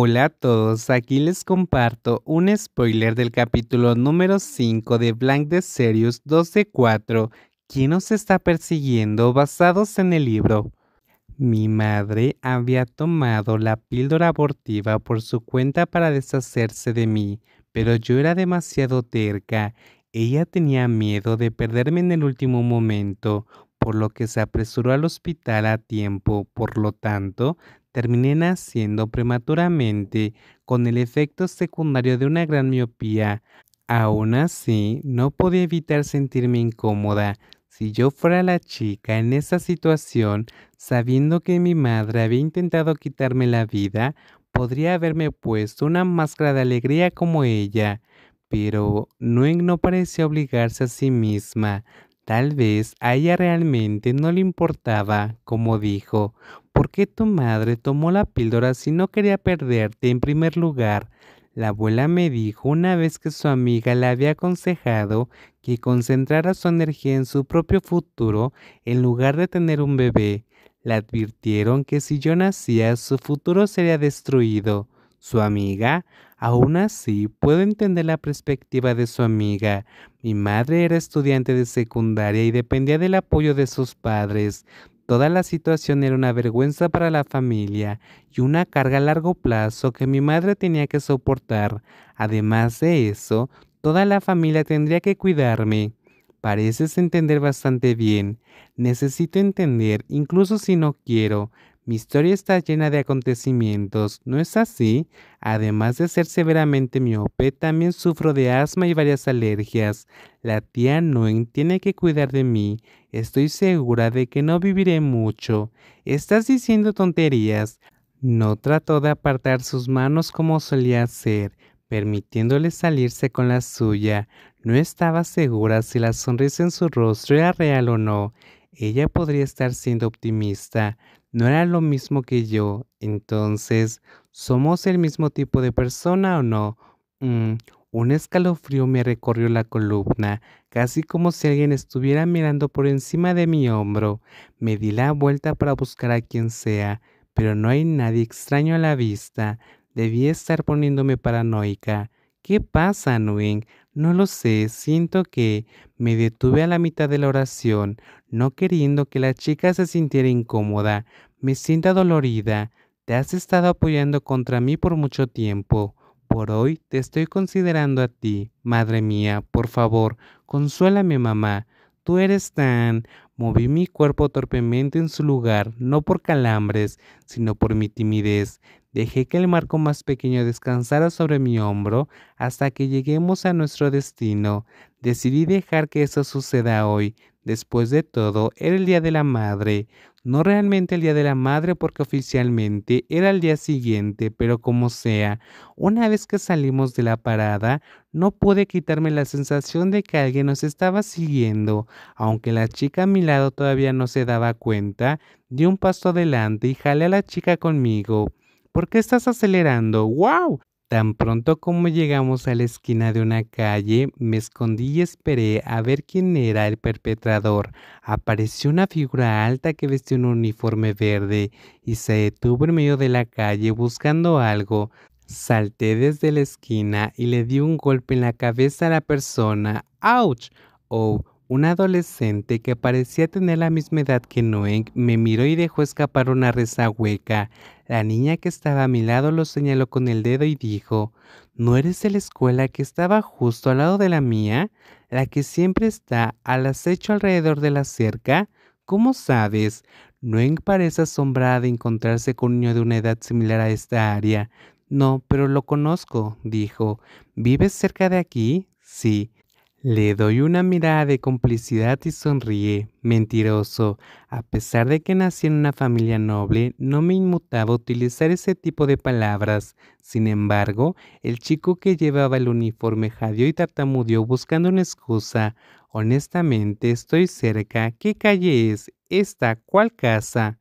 Hola a todos, aquí les comparto un spoiler del capítulo número 5 de Blank de Serious 12.4, ¿Quién nos está persiguiendo? basados en el libro. Mi madre había tomado la píldora abortiva por su cuenta para deshacerse de mí, pero yo era demasiado terca. Ella tenía miedo de perderme en el último momento, por lo que se apresuró al hospital a tiempo. Por lo tanto, terminé naciendo prematuramente con el efecto secundario de una gran miopía. Aún así, no podía evitar sentirme incómoda. Si yo fuera la chica en esa situación, sabiendo que mi madre había intentado quitarme la vida, podría haberme puesto una máscara de alegría como ella. Pero en no parecía obligarse a sí misma. Tal vez a ella realmente no le importaba, como dijo, ¿Por qué tu madre tomó la píldora si no quería perderte en primer lugar? La abuela me dijo una vez que su amiga la había aconsejado que concentrara su energía en su propio futuro en lugar de tener un bebé. Le advirtieron que si yo nacía su futuro sería destruido. Su amiga, aún así, puedo entender la perspectiva de su amiga. Mi madre era estudiante de secundaria y dependía del apoyo de sus padres. Toda la situación era una vergüenza para la familia y una carga a largo plazo que mi madre tenía que soportar. Además de eso, toda la familia tendría que cuidarme. Pareces entender bastante bien. Necesito entender, incluso si no quiero, mi historia está llena de acontecimientos, ¿no es así? Además de ser severamente miope, también sufro de asma y varias alergias. La tía Noen tiene que cuidar de mí. Estoy segura de que no viviré mucho. Estás diciendo tonterías. No trató de apartar sus manos como solía hacer, permitiéndole salirse con la suya. No estaba segura si la sonrisa en su rostro era real o no. Ella podría estar siendo optimista no era lo mismo que yo, entonces, ¿somos el mismo tipo de persona o no? Mm, un escalofrío me recorrió la columna, casi como si alguien estuviera mirando por encima de mi hombro. Me di la vuelta para buscar a quien sea, pero no hay nadie extraño a la vista. Debí estar poniéndome paranoica. ¿Qué pasa, Nguyen? No lo sé, siento que me detuve a la mitad de la oración, no queriendo que la chica se sintiera incómoda, me siento dolorida. Te has estado apoyando contra mí por mucho tiempo. Por hoy te estoy considerando a ti, madre mía, por favor, consuélame mamá. Tú eres tan... Moví mi cuerpo torpemente en su lugar, no por calambres, sino por mi timidez. Dejé que el marco más pequeño descansara sobre mi hombro hasta que lleguemos a nuestro destino. Decidí dejar que eso suceda hoy. Después de todo, era el Día de la Madre. No realmente el Día de la Madre porque oficialmente era el día siguiente, pero como sea, una vez que salimos de la parada, no pude quitarme la sensación de que alguien nos estaba siguiendo. Aunque la chica a mi lado todavía no se daba cuenta, di un paso adelante y jale a la chica conmigo. ¿Por qué estás acelerando? ¡Wow! Tan pronto como llegamos a la esquina de una calle, me escondí y esperé a ver quién era el perpetrador. Apareció una figura alta que vestía un uniforme verde y se detuvo en medio de la calle buscando algo. Salté desde la esquina y le di un golpe en la cabeza a la persona. ¡Auch! Oh, un adolescente que parecía tener la misma edad que Noé me miró y dejó escapar una risa hueca. La niña que estaba a mi lado lo señaló con el dedo y dijo, ¿No eres de la escuela que estaba justo al lado de la mía? ¿La que siempre está al acecho alrededor de la cerca? ¿Cómo sabes? Noeng parece asombrada de encontrarse con un niño de una edad similar a esta área. No, pero lo conozco, dijo. ¿Vives cerca de aquí? Sí. Le doy una mirada de complicidad y sonríe. Mentiroso. A pesar de que nací en una familia noble, no me inmutaba utilizar ese tipo de palabras. Sin embargo, el chico que llevaba el uniforme jadeó y tartamudeó buscando una excusa. Honestamente, estoy cerca. ¿Qué calle es? ¿Esta? ¿Cuál casa?